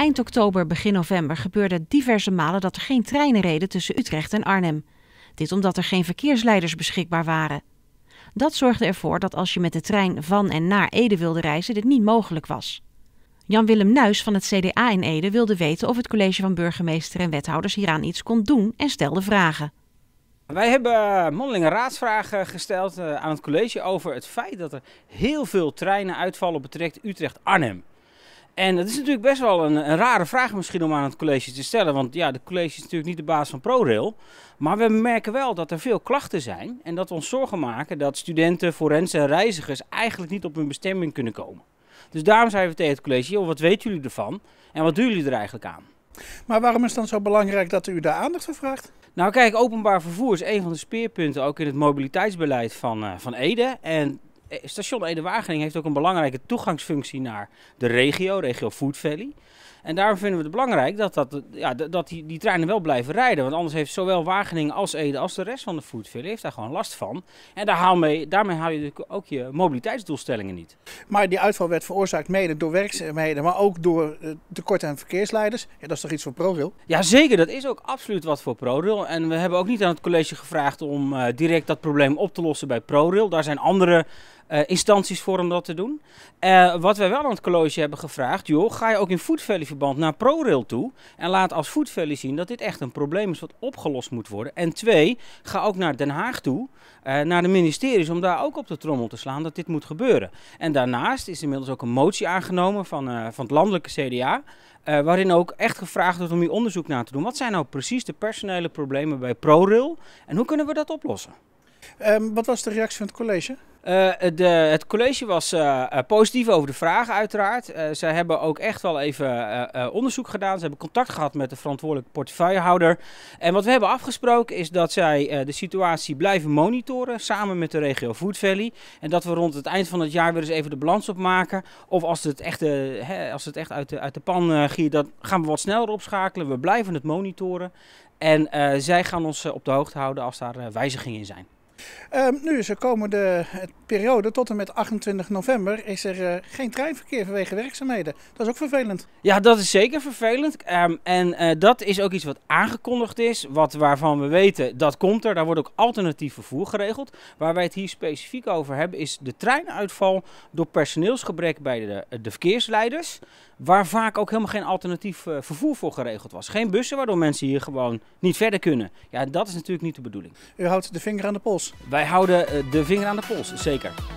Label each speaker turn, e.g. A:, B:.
A: Eind oktober, begin november gebeurde diverse malen dat er geen treinen reden tussen Utrecht en Arnhem. Dit omdat er geen verkeersleiders beschikbaar waren. Dat zorgde ervoor dat als je met de trein van en naar Ede wilde reizen, dit niet mogelijk was. Jan-Willem Nuis van het CDA in Ede wilde weten of het college van burgemeester en wethouders hieraan iets kon doen en stelde vragen.
B: Wij hebben mondelinge raadsvragen gesteld eh, aan het college over het feit dat er heel veel treinen uitvallen betreft Utrecht-Arnhem. En dat is natuurlijk best wel een, een, rare vraag misschien om aan het college te stellen. Want ja, de college is natuurlijk niet de baas van ProRail. Maar we merken wel dat er veel klachten zijn. En dat we ons zorgen maken dat studenten, forensen en reizigers eigenlijk niet op hun bestemming kunnen komen. Dus daarom zijn we tegen het college, joh, wat weten jullie ervan? En wat doen jullie er eigenlijk aan?
C: Maar waarom is het dan zo belangrijk
B: dat u daar aandacht voor vraagt? Nou kijk, openbaar vervoer is een van de speerpunten ook in het mobiliteitsbeleid van, eh, van Ede. En eh, station Ede-Wageningen heeft ook een belangrijke toegangsfunctie naar de regio, regio Food Valley. En daarom vinden we het belangrijk dat, dat, ja, dat die, die treinen wel blijven rijden. Want anders heeft zowel Wageningen als Ede als de rest van de Food Valley heeft daar gewoon last van. En daar haal mee, daarmee haal je natuurlijk ook je mobiliteitsdoelstellingen niet.
C: Maar die uitval werd veroorzaakt mede door werkzaamheden, maar ook door eh, tekort aan verkeersleiders. Ja, dat is toch iets voor ProRail?
B: Ja, zeker. Dat is ook absoluut wat voor ProRail. En we hebben ook niet aan het college gevraagd om eh, direct dat probleem op te lossen bij ProRail. Daar zijn andere eh, instanties voor om dat te doen. Eh, wat wij wel aan het college hebben gevraagd, joh, ga je ook in Food Valley verband naar ProRail toe en laat als Food zien dat dit echt een probleem is wat opgelost moet worden. En twee, ga ook naar Den Haag toe, eh, naar de ministeries, om daar ook op de trommel te slaan dat dit moet gebeuren. En daarnaast is inmiddels ook een motie aangenomen van, van het landelijke CDA, waarin ook echt gevraagd wordt om hier onderzoek naar te doen. Wat zijn nou precies de personele problemen bij ProRail en hoe kunnen we dat oplossen? Ehm, wat was de reactie van het college? Eh, de, het college was eh, eh, positief over de vragen uiteraard. Uh, zij hebben ook echt wel even onderzoek gedaan. Ze hebben contact gehad met de verantwoordelijke portefeuillehouder. En wat we hebben afgesproken is dat zij de situatie blijven monitoren samen met de regio Food Valley. En dat we rond het eind van het jaar weer eens even de balans opmaken. Of als het echt, hè, als het echt uit, de, uit de pan giet, dan gaan we wat sneller opschakelen. We blijven het monitoren. En zij gaan ons op de hoogte houden als daar wijzigingen in zijn.
C: Ehm, nu, is er komende eh, periode tot en met 28 november is er eh, geen treinverkeer vanwege werkzaamheden. Dat is ook vervelend.
B: Ja, dat is zeker vervelend. Ehm, en eh, dat is ook iets wat aangekondigd is, wat, waarvan we weten dat komt er. Daar wordt ook alternatief vervoer geregeld. Waar wij het hier specifiek over hebben is de treinuitval door personeelsgebrek bij de, de verkeersleiders. Waar vaak ook helemaal geen alternatief vervoer voor geregeld was. Geen bussen waardoor mensen hier gewoon niet verder kunnen. Ja, dat is natuurlijk niet de bedoeling. U houdt de vinger aan de pols. Wij houden eh, de vinger aan de pols, zeker.